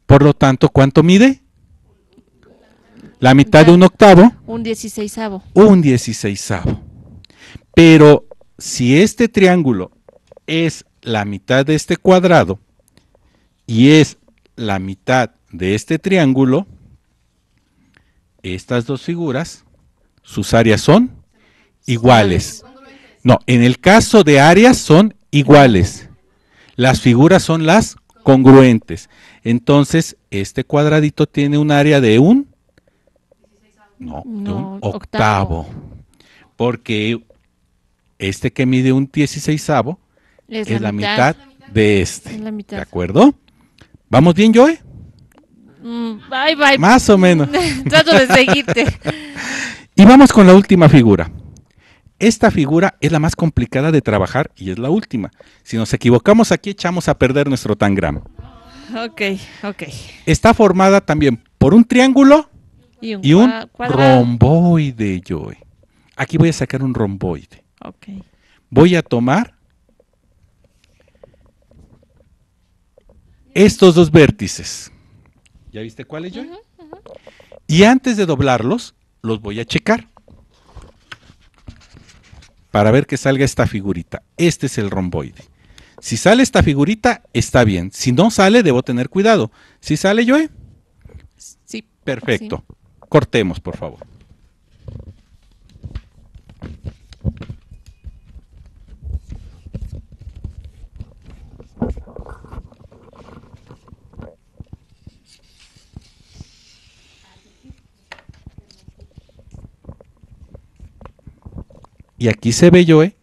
Por lo tanto, ¿cuánto mide? La mitad de un octavo. Un dieciséisavo. Un dieciséisavo. Pero si este triángulo es la mitad de este cuadrado y es la mitad de este triángulo, estas dos figuras, sus áreas son iguales. No, en el caso de áreas son iguales. Las figuras son las congruentes. Entonces, este cuadradito tiene un área de un, octavo, Porque este que mide un dieciséisavo es, la, mitad, de este. ¿De acuerdo? ¿Vamos bien, Joe? Mm, bye, bye. Más o menos. Trato de seguirte. y vamos con la última figura. Esta figura es la más complicada de trabajar y es la última. Si nos equivocamos aquí, echamos a perder nuestro tangram. Ok, ok. Está formada también por un triángulo y un, romboide, Joy. Aquí voy a sacar un romboide. Ok. Voy a tomar estos dos vértices. ¿Ya viste cuáles, es, Joy? Y antes de doblarlos, los voy a checar para ver que salga esta figurita. Este es el romboide. Si sale esta figurita, está bien. Si no sale, debo tener cuidado. Si sale, Joe. ¿eh? Sí. Perfecto. Cortemos, por favor. Y aquí se ve, Joe,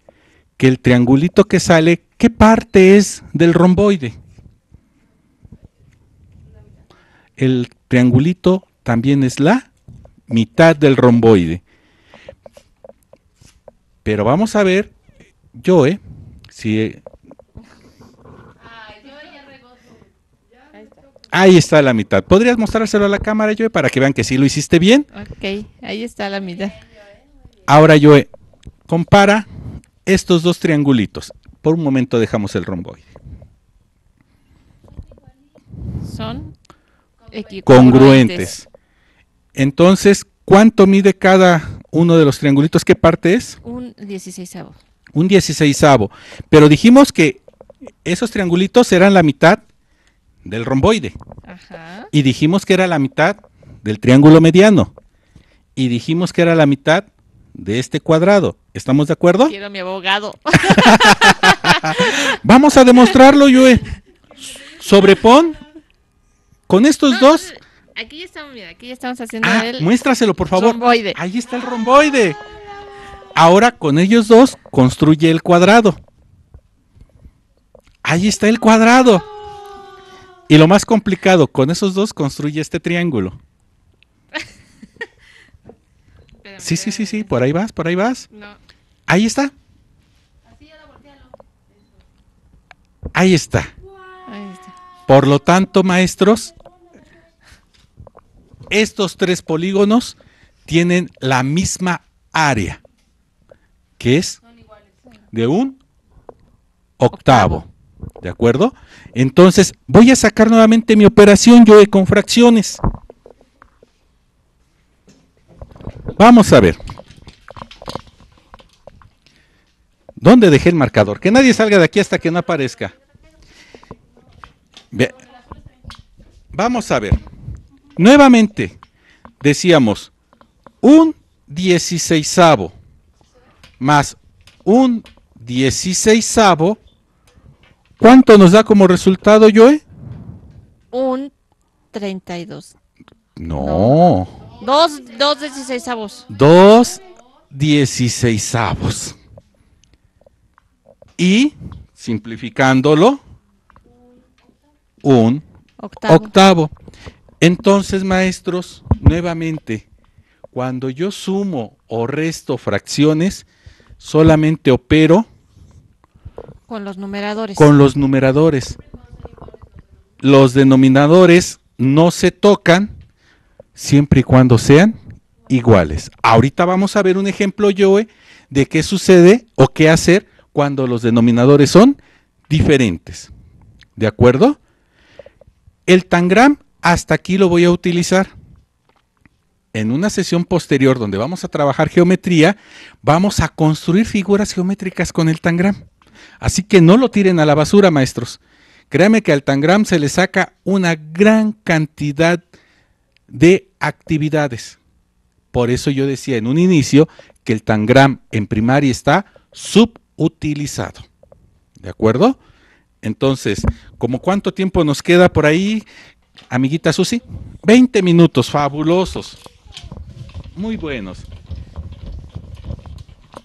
que el triangulito que sale, ¿qué parte es del romboide? El triangulito también es la mitad del romboide. Pero vamos a ver, Joe, si... Eh, ahí está la mitad. ¿Podrías mostrárselo a la cámara, Joe, para que vean que sí lo hiciste bien? Ok, ahí está la mitad. Ahora, Joe, compara estos dos triangulitos. Por un momento dejamos el romboide. Son congruentes. Entonces, ¿cuánto mide cada uno de los triangulitos? ¿Qué parte es? Un dieciséisavo. Un dieciséisavo. Pero dijimos que esos triangulitos eran la mitad del romboide. Ajá. Y dijimos que era la mitad del triángulo mediano. Y dijimos que era la mitad de este cuadrado. ¿Estamos de acuerdo? Quiero mi abogado. Vamos a demostrarlo, Yue. Sobrepon con estos dos. Aquí ya estamos, aquí ya haciendo ah, muéstraselo, por favor. Ahí está el romboide. Ahora con ellos dos construye el cuadrado. Ahí está el cuadrado. Y lo más complicado, con esos dos construye este triángulo sí, sí, sí, sí, por ahí vas, por ahí vas. Ahí está. ahí está. Por lo tanto, maestros, estos tres polígonos tienen la misma área, que es de un octavo. ¿De acuerdo? Entonces, voy a sacar nuevamente mi operación yo de confracciones. fracciones. Vamos a ver. ¿Dónde dejé el marcador? Que nadie salga de aquí hasta que no aparezca. Vamos a ver. Nuevamente, decíamos, un dieciséisavo más un dieciséisavo, ¿cuánto nos da como resultado, Joe? Un treinta y dos. no. Dos, dos dieciséisavos. Dos dieciséisavos. Y, simplificándolo, un octavo. octavo. Entonces, maestros, nuevamente, cuando yo sumo o resto fracciones, solamente opero con los numeradores. Con los numeradores. Los denominadores no se tocan siempre y cuando sean iguales. Ahorita vamos a ver un ejemplo, Joe, de qué sucede o qué hacer cuando los denominadores son diferentes. ¿De acuerdo? El tangram hasta aquí lo voy a utilizar. En una sesión posterior donde vamos a trabajar geometría, vamos a construir figuras geométricas con el tangram. Así que no lo tiren a la basura, maestros. Créanme que al tangram se le saca una gran cantidad de de actividades. Por eso yo decía en un inicio que el tangram en primaria está subutilizado. ¿De acuerdo? Entonces, ¿como cuánto tiempo nos queda por ahí, amiguita Susi? 20 minutos, fabulosos. Muy buenos.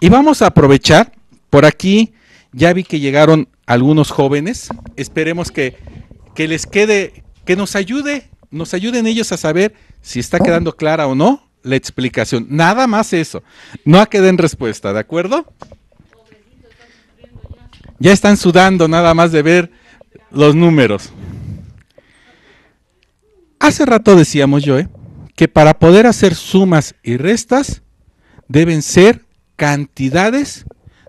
Y vamos a aprovechar, por aquí ya vi que llegaron algunos jóvenes, esperemos que, que les quede, que nos ayude nos ayuden ellos a saber si está quedando clara o no la explicación. Nada más eso. No a que den respuesta, ¿de acuerdo? Ya están sudando nada más de ver los números. Hace rato decíamos, yo, que para poder hacer sumas y restas deben ser cantidades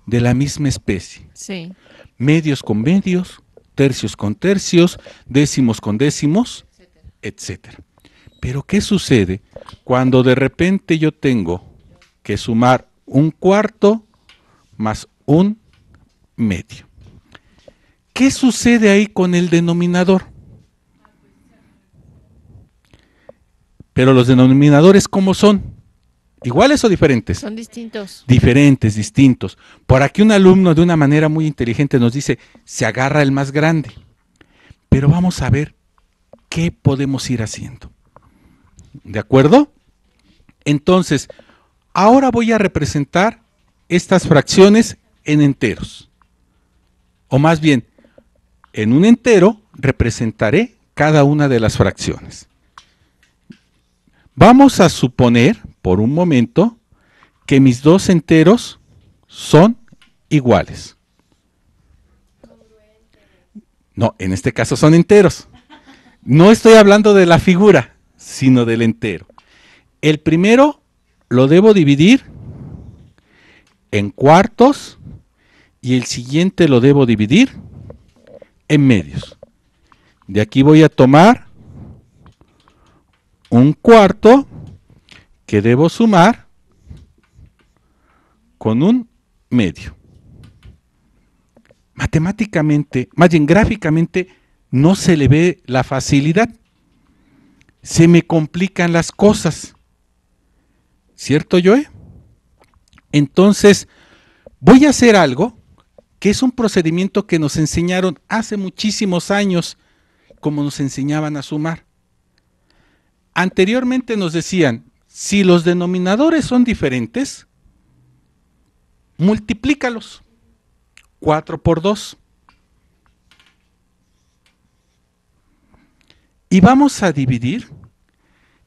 de la misma especie. Medios con medios, tercios con tercios, décimos con décimos, etcétera. Pero ¿qué sucede cuando de repente yo tengo que sumar un cuarto más un medio? ¿Qué sucede ahí con el denominador? Pero los denominadores, ¿cómo son? ¿Iguales o diferentes? Son distintos. Diferentes, distintos. Por aquí un alumno de una manera muy inteligente nos dice, se agarra el más grande. Pero vamos a ver qué podemos ir haciendo. ¿De acuerdo? Entonces, ahora voy a representar estas fracciones en enteros. O más bien, en un entero representaré cada una de las fracciones. Vamos a suponer, por un momento, que mis dos enteros son iguales. No, en este caso son enteros. No estoy hablando de la figura, sino del entero. El primero lo debo dividir en cuartos y el siguiente lo debo dividir en medios. De aquí voy a tomar un cuarto que debo sumar con un medio. Matemáticamente, más bien gráficamente, no se le ve la facilidad. Se me complican las cosas. ¿Cierto, Joe? Entonces, voy a hacer algo que es un procedimiento que nos enseñaron hace muchísimos años, como nos enseñaban a sumar. Anteriormente nos decían, si los denominadores son diferentes, multiplícalos. 4 por 2. Y vamos a dividir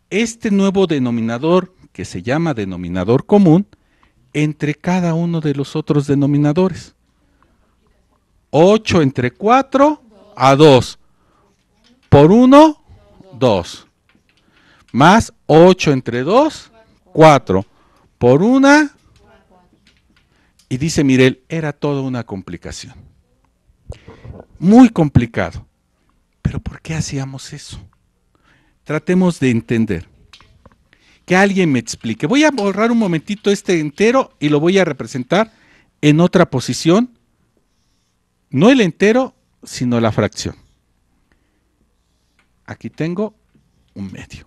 este nuevo denominador, que se llama denominador común, entre cada uno de los otros denominadores. 8 entre 4 a 2. Por 1, 2. Más 8 entre 2, 4. Por 1. Y dice Mirel, era toda una complicación. Muy complicado. Pero ¿por qué hacíamos eso? Tratemos de entender. Que alguien me explique. Voy a borrar un momentito este entero y lo voy a representar en otra posición. No el entero, sino la fracción. Aquí tengo un medio.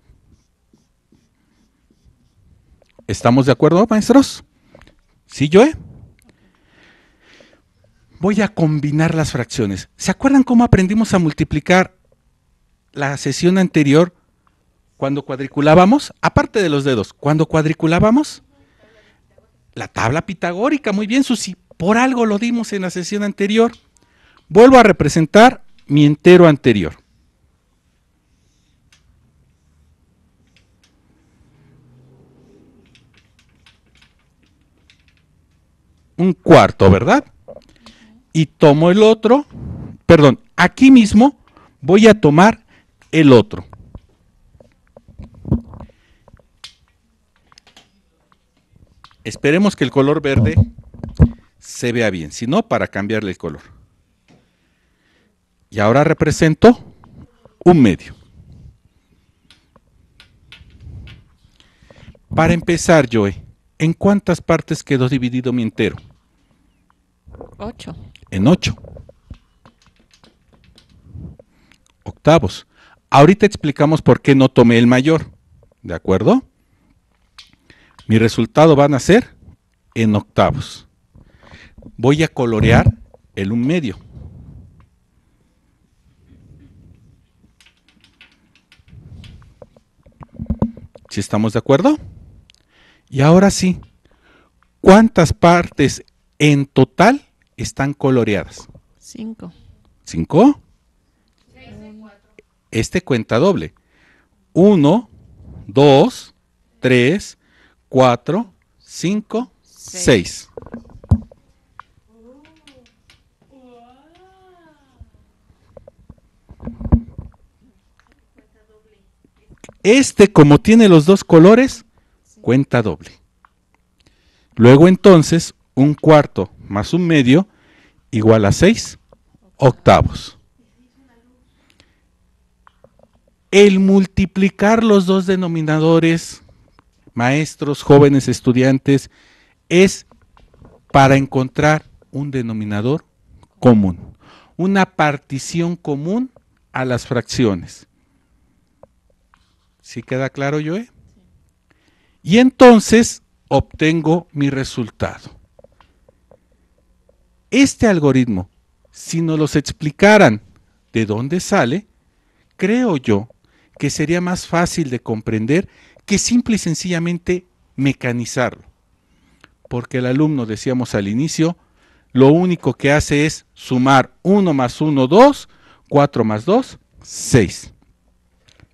¿Estamos de acuerdo, maestros? ¿Sí, yo? ¿eh? Voy a combinar las fracciones. ¿Se acuerdan cómo aprendimos a multiplicar la sesión anterior, cuando cuadriculábamos, aparte de los dedos, cuando cuadriculábamos, la tabla pitagórica, muy bien, Susi, por algo lo dimos en la sesión anterior. Vuelvo a representar mi entero anterior. Un cuarto, ¿verdad? Y tomo el otro, perdón, aquí mismo voy a tomar el otro. Esperemos que el color verde se vea bien, si no, para cambiarle el color. Y ahora represento un medio. Para empezar, Joe, ¿en cuántas partes quedó dividido mi entero? Ocho. En ocho. Octavos. Ahorita explicamos por qué no tomé el mayor, ¿de acuerdo? Mi resultado van a ser en octavos. Voy a colorear el un medio. ¿Si ¿Sí estamos de acuerdo? Y ahora sí, ¿cuántas partes en total están coloreadas? Cinco. ¿Cinco? este cuenta doble. 1, 2, 3, 4, 5, 6. Este, como tiene los dos colores, cuenta doble. Luego entonces, un cuarto más un medio igual a 6 octavos. el multiplicar los dos denominadores, maestros, jóvenes, estudiantes, es para encontrar un denominador común, una partición común a las fracciones. ¿Sí queda claro, Joe? Y entonces obtengo mi resultado. Este algoritmo, si nos los explicaran de dónde sale, creo yo que sería más fácil de comprender que simple y sencillamente mecanizarlo. Porque el alumno, decíamos al inicio, lo único que hace es sumar 1 más 1, 2, 4 más 2, 6.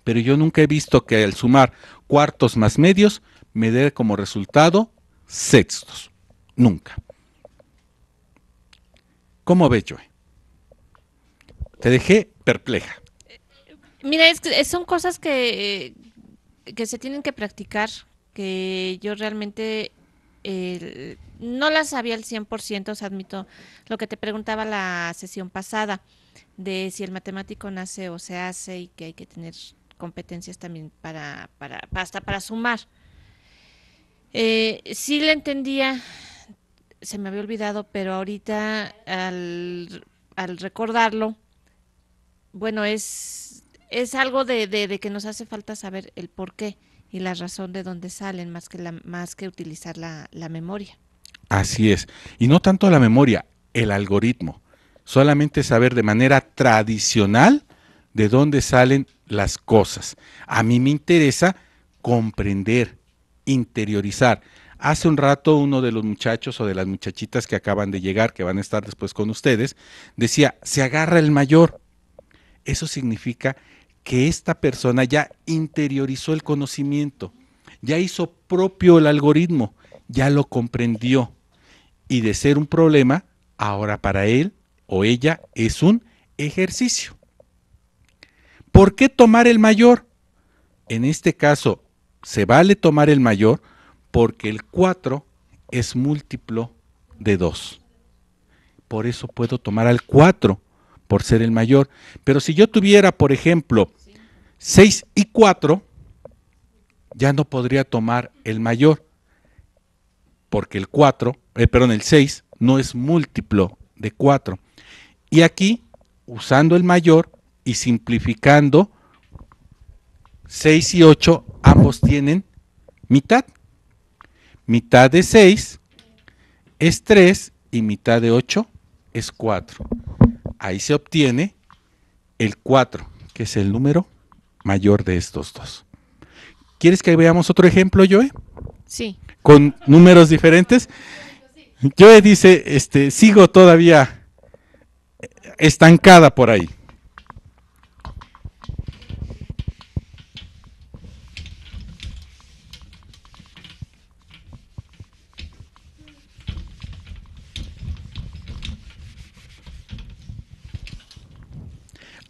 Pero yo nunca he visto que al sumar cuartos más medios me dé como resultado sextos. Nunca. ¿Cómo ve, Joe? Te dejé perpleja. Mira, eh, son cosas que, eh, que se tienen que practicar, que yo realmente no las sabía al 100%, os admito lo que te preguntaba la sesión pasada, de si el matemático nace o se hace y que hay que tener competencias también para, para, hasta para sumar. Eh, sí la entendía, se me había olvidado, pero ahorita al, al recordarlo, bueno, es es algo de, de, que nos hace falta saber el por qué y la razón de dónde salen, más que, la, más que utilizar la, la memoria. Así es. Y no tanto la memoria, el algoritmo. Solamente saber de manera tradicional de dónde salen las cosas. A mí me interesa comprender, interiorizar. Hace un rato uno de los muchachos o de las muchachitas que acaban de llegar, que van a estar después con ustedes, decía, se agarra el mayor. Eso significa que esta persona ya interiorizó el conocimiento, ya hizo propio el algoritmo, ya lo comprendió. Y de ser un problema, ahora para él o ella es un ejercicio. ¿Por qué tomar el mayor? En este caso, se vale tomar el mayor porque el 4 es múltiplo de 2. Por eso puedo tomar al 4 por ser el mayor. Pero si yo tuviera, por ejemplo, 6 y 4, ya no podría tomar el mayor, porque el 4, eh, perdón, el 6 no es múltiplo de 4. Y aquí, usando el mayor y simplificando, 6 y 8 ambos tienen mitad. Mitad de 6 es 3 y mitad de 8 es 4. Ahí se obtiene el 4, que es el número mayor de estos dos. ¿Quieres que veamos otro ejemplo, Joe? Sí. Con números diferentes. Joe dice, este, sigo todavía estancada por ahí.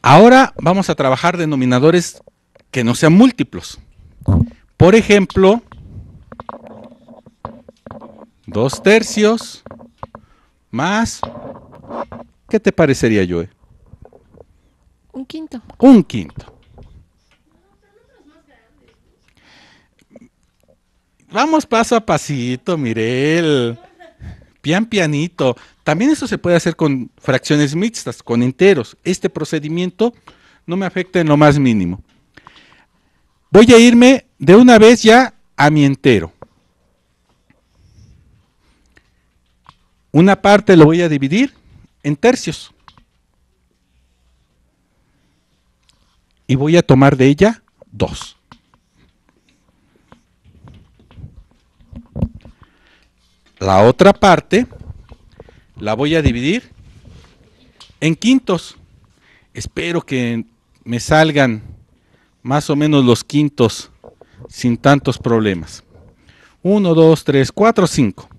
Ahora vamos a trabajar denominadores que no sean múltiplos. Por ejemplo, dos tercios más. ¿Qué te parecería, Joe? Un quinto. Un quinto. Vamos paso a pasito, Mirel pian pianito. También eso se puede hacer con fracciones mixtas, con enteros. Este procedimiento no me afecta en lo más mínimo. Voy a irme de una vez ya a mi entero. Una parte lo voy a dividir en tercios. Y voy a tomar de ella dos. La otra parte la voy a dividir en quintos. Espero que me salgan más o menos los quintos sin tantos problemas. 1, 2, 3, 4, 5.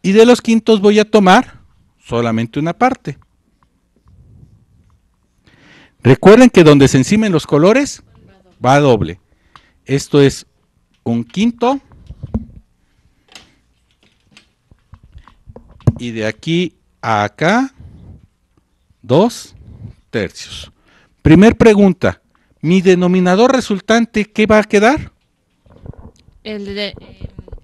Y de los quintos voy a tomar solamente una parte. Recuerden que donde se encimen los colores va doble. Esto es un quinto y de aquí a acá, dos tercios. Primer pregunta, ¿mi denominador resultante qué va a quedar? El,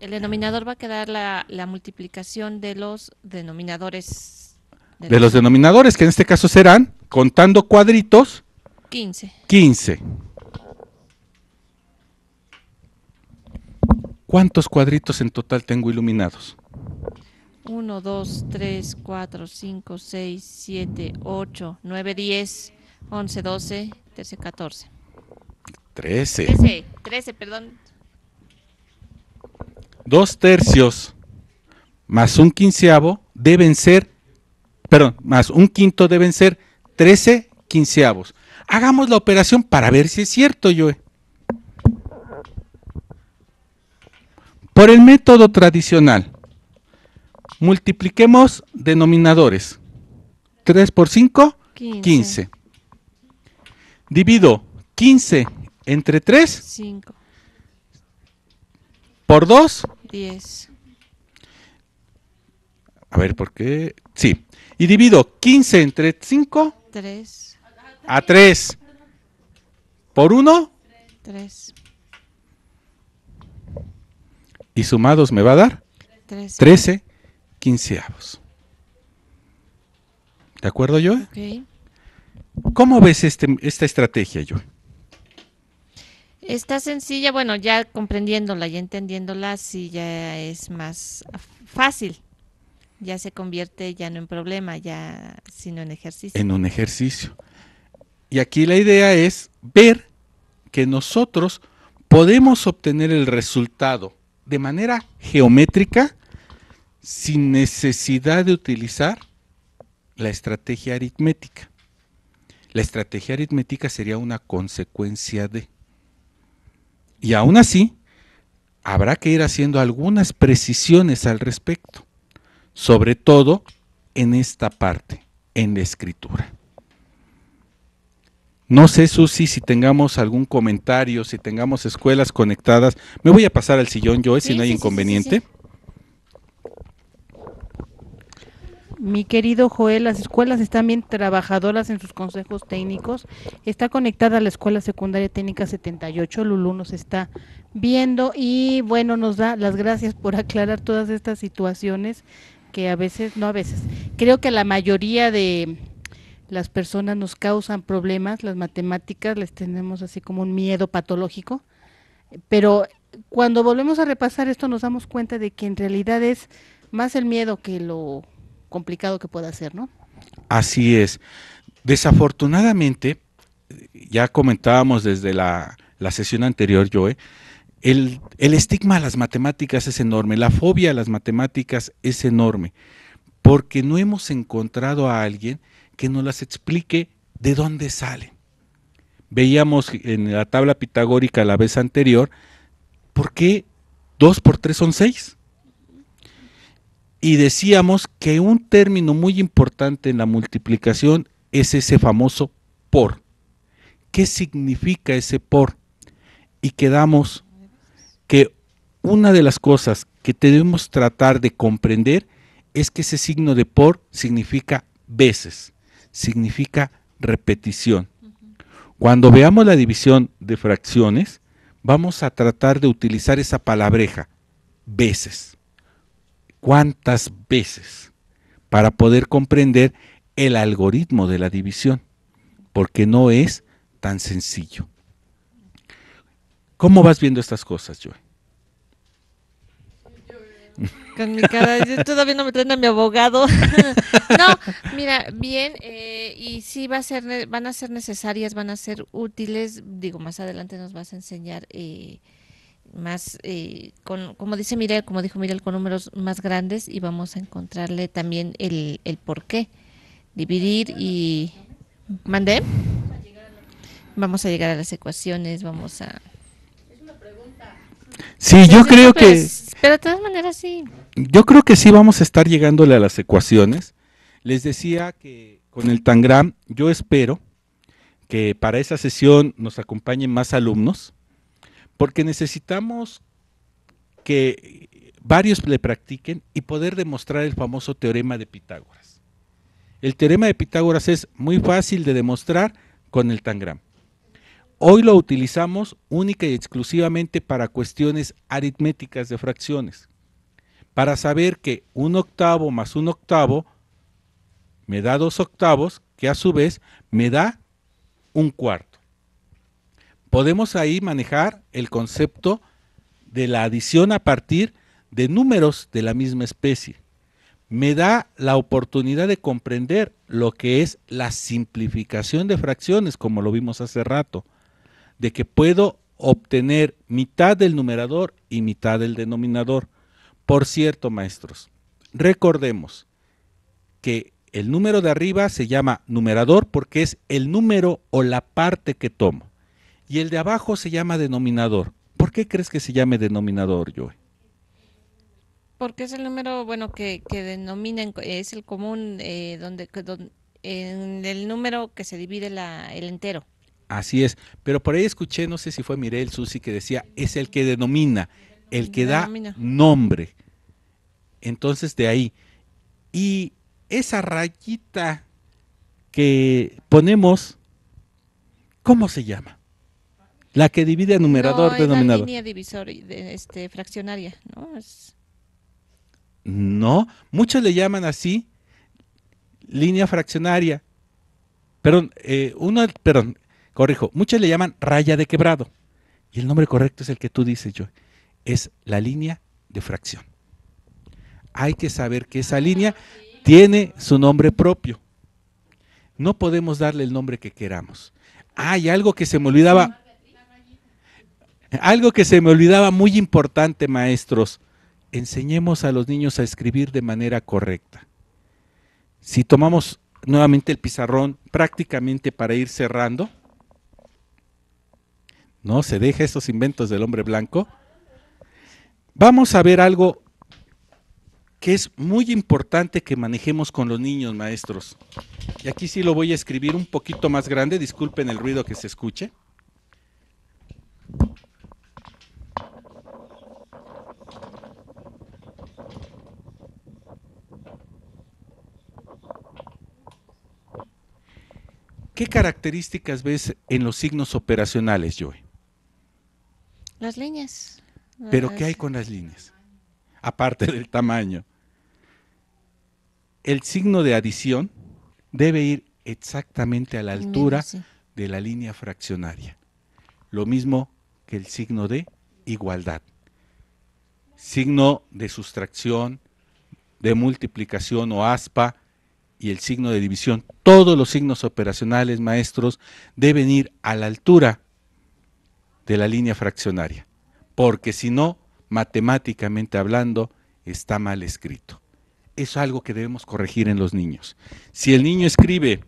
denominador va a quedar la, multiplicación de los denominadores. De, los, denominadores, que en este caso serán, contando cuadritos, 15. 15. ¿Cuántos cuadritos en total tengo iluminados? 1, 2, 3, 4, 5, 6, 7, 8, 9, 10, 11, 12, 13, 14. 13. 13, 13, perdón. Dos tercios más un quinceavo deben ser, perdón, más un quinto deben ser 13 quinceavos. Hagamos la operación para ver si es cierto, Joe. Por el método tradicional, Multipliquemos denominadores. 3 por 5, 15. 15. Divido 15 entre 3, 5. Por 2, 10. A ver, ¿por qué? Sí. Y divido 15 entre 5, 3. A 3. Por 1, 3. Y sumados me va a dar 13. 13 quinceavos. ¿De acuerdo, yo? ¿Cómo ves este, esta estrategia, yo? Está sencilla, bueno, ya comprendiéndola, ya entendiéndola, sí ya es más fácil. Ya se convierte ya no en problema, ya sino en ejercicio. En un ejercicio. Y aquí la idea es ver que nosotros podemos obtener el resultado de manera geométrica sin necesidad de utilizar la estrategia aritmética. La estrategia aritmética sería una consecuencia de. Y aún así, habrá que ir haciendo algunas precisiones al respecto, sobre todo en esta parte, en la escritura. No sé, Susi, si tengamos algún comentario, si tengamos escuelas conectadas. Me voy a pasar al sillón yo, si no hay inconveniente. Mi querido Joel, las escuelas están bien trabajadoras en sus consejos técnicos. Está conectada a la Escuela Secundaria Técnica 78. Lulú nos está viendo y bueno, nos da las gracias por aclarar todas estas situaciones que a veces, no a veces, creo que la mayoría de las personas nos causan problemas, las matemáticas les tenemos así como un miedo patológico, pero cuando volvemos a repasar esto nos damos cuenta de que en realidad es más el miedo que lo complicado que pueda ser, ¿no? Así es. Desafortunadamente, ya comentábamos desde la, sesión anterior, Joe, el, el, estigma a las matemáticas es enorme, la fobia a las matemáticas es enorme, porque no hemos encontrado a alguien que nos las explique de dónde sale, Veíamos en la tabla pitagórica la vez anterior, ¿por qué 2 por 3 son 6? Y decíamos que un término muy importante en la multiplicación es ese famoso por. ¿Qué significa ese por? Y quedamos que una de las cosas que debemos tratar de comprender es que ese signo de por significa veces, significa repetición. Cuando veamos la división de fracciones, vamos a tratar de utilizar esa palabreja, veces cuántas veces para poder comprender el algoritmo de la división, porque no es tan sencillo. ¿Cómo vas viendo estas cosas, Joe? Con mi cara, todavía no me traen a mi abogado. no, mira, bien, eh, y sí va a ser, van a ser necesarias, van a ser útiles. Digo, más adelante nos vas a enseñar eh, más, eh, con, como dice Mirel, como dijo Mirel, con números más grandes y vamos a encontrarle también el, el por qué. Dividir y... ¿Mandé? Vamos a llegar a las ecuaciones, vamos a... Sí, yo creo que... Pues, pero de todas maneras sí. Yo creo que sí vamos a estar llegándole a las ecuaciones. Les decía que con el Tangram yo espero que para esa sesión nos acompañen más alumnos porque necesitamos que varios le practiquen y poder demostrar el famoso teorema de Pitágoras. El teorema de Pitágoras es muy fácil de demostrar con el tangram. Hoy lo utilizamos única y exclusivamente para cuestiones aritméticas de fracciones, para saber que un octavo más un octavo me da dos octavos, que a su vez me da un cuarto podemos ahí manejar el concepto de la adición a partir de números de la misma especie. Me da la oportunidad de comprender lo que es la simplificación de fracciones, como lo vimos hace rato, de que puedo obtener mitad del numerador y mitad del denominador. Por cierto, maestros, recordemos que el número de arriba se llama numerador porque es el número o la parte que tomo. Y el de abajo se llama denominador. ¿Por qué crees que se llame denominador, Joe? Porque es el número, bueno, que, denomina, denominan, es el común eh, donde, en el número que se divide el entero. Así es, pero por ahí escuché, no sé si fue Mirel Susi que decía, es el que denomina, el que da nombre. Entonces de ahí. Y esa rayita que ponemos, ¿cómo se llama? La que divide a numerador, no, denominador. Es la línea divisor, este, fraccionaria, ¿no? No, muchos le llaman así línea fraccionaria. Perdón, eh, uno, perdón, corrijo, muchos le llaman raya de quebrado. Y el nombre correcto es el que tú dices, yo. Es la línea de fracción. Hay que saber que esa ah, línea tiene su nombre propio. No podemos darle el nombre que queramos. Hay algo que se me olvidaba algo que se me olvidaba muy importante, maestros, enseñemos a los niños a escribir de manera correcta. Si tomamos nuevamente el pizarrón prácticamente para ir cerrando, no se deja estos inventos del hombre blanco, vamos a ver algo que es muy importante que manejemos con los niños, maestros. Y aquí sí lo voy a escribir un poquito más grande, disculpen el ruido que se escuche. ¿Qué características ves en los signos operacionales, Joey? Las líneas. ¿Pero qué hay con las líneas? Aparte del tamaño. El signo de adición debe ir exactamente a la altura de la línea fraccionaria. Lo mismo que el signo de igualdad. Signo de sustracción, de multiplicación o aspa, y el signo de división, todos los signos operacionales, maestros, deben ir a la altura de la línea fraccionaria, porque si no, matemáticamente hablando, está mal escrito. Es algo que debemos corregir en los niños. Si el niño escribe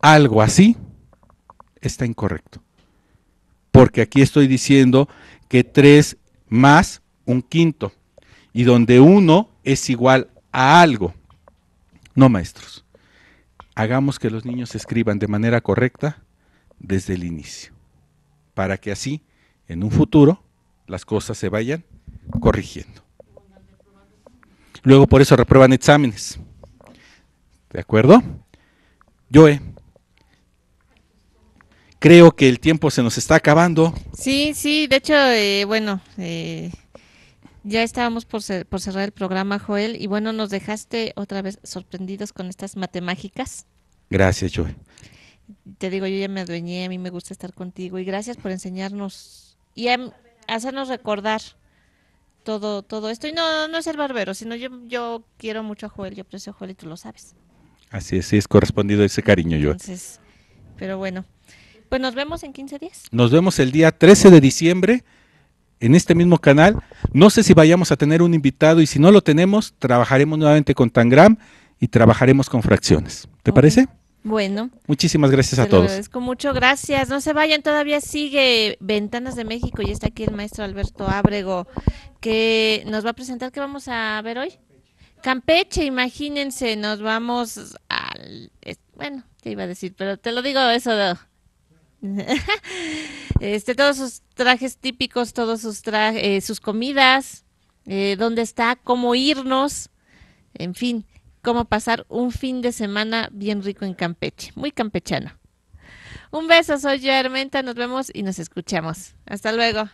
algo así, está incorrecto. Porque aquí estoy diciendo que tres más un quinto, y donde uno es igual a algo. No, maestros, hagamos que los niños escriban de manera correcta desde el inicio, para que así, en un futuro, las cosas se vayan corrigiendo. Luego por eso reprueban exámenes. ¿De acuerdo? he creo que el tiempo se nos está acabando. Sí, sí, de hecho, eh, bueno, eh, ya estábamos por, cerrar el programa, Joel, y bueno, nos dejaste otra vez sorprendidos con estas matemáticas. Gracias, Joel. Te digo, yo ya me adueñé, a mí me gusta estar contigo y gracias por enseñarnos y hacernos recordar todo todo esto. Y no, no es el barbero, sino yo, yo quiero mucho a Joel, yo aprecio a Joel y tú lo sabes. Así es, sí, es correspondido ese cariño, Joel. Entonces, pero bueno, pues nos vemos en 15 días. Nos vemos el día 13 de diciembre en este mismo canal. No sé si vayamos a tener un invitado y si no lo tenemos, trabajaremos nuevamente con Tangram y trabajaremos con fracciones. ¿Te parece? Bueno. Muchísimas gracias a todos. agradezco mucho, gracias. No se vayan, todavía sigue Ventanas de México y está aquí el maestro Alberto Ábrego que nos va a presentar qué vamos a ver hoy. Campeche, imagínense, nos vamos al... Bueno, te iba a decir, pero te lo digo eso. De... este, todos sus trajes típicos, todos sus trajes, eh, sus comidas, eh, dónde está, cómo irnos, en fin, cómo pasar un fin de semana bien rico en Campeche, muy campechano. Un beso, soy yo, nos vemos y nos escuchamos. Hasta luego.